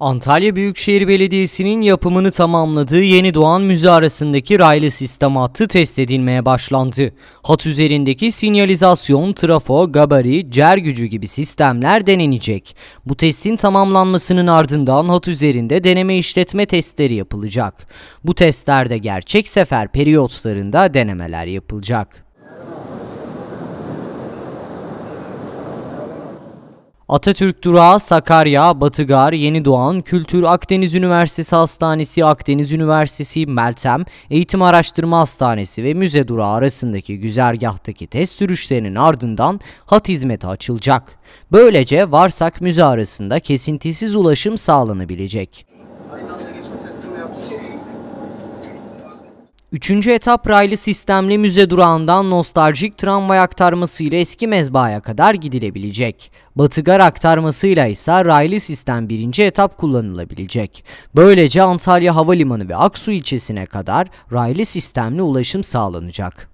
Antalya Büyükşehir Belediyesi'nin yapımını tamamladığı Yeni Doğan Müze arasındaki raylı sistem hattı test edilmeye başlandı. Hat üzerindeki sinyalizasyon, trafo, gabari, cer gücü gibi sistemler denenecek. Bu testin tamamlanmasının ardından hat üzerinde deneme işletme testleri yapılacak. Bu testlerde gerçek sefer periyotlarında denemeler yapılacak. Atatürk Durağı, Sakarya, Batıgar, Yeni Doğan, Kültür Akdeniz Üniversitesi Hastanesi, Akdeniz Üniversitesi, Meltem, Eğitim Araştırma Hastanesi ve Müze Durağı arasındaki güzergahtaki test sürüşlerinin ardından hat hizmeti açılacak. Böylece Varsak Müze arasında kesintisiz ulaşım sağlanabilecek. Üçüncü etap raylı sistemli müze durağından nostaljik tramvay aktarması ile eski mezbaya kadar gidilebilecek. Batıgar aktarmasıyla ise raylı sistem birinci etap kullanılabilecek. Böylece Antalya Havalimanı ve Aksu ilçesine kadar raylı sistemli ulaşım sağlanacak.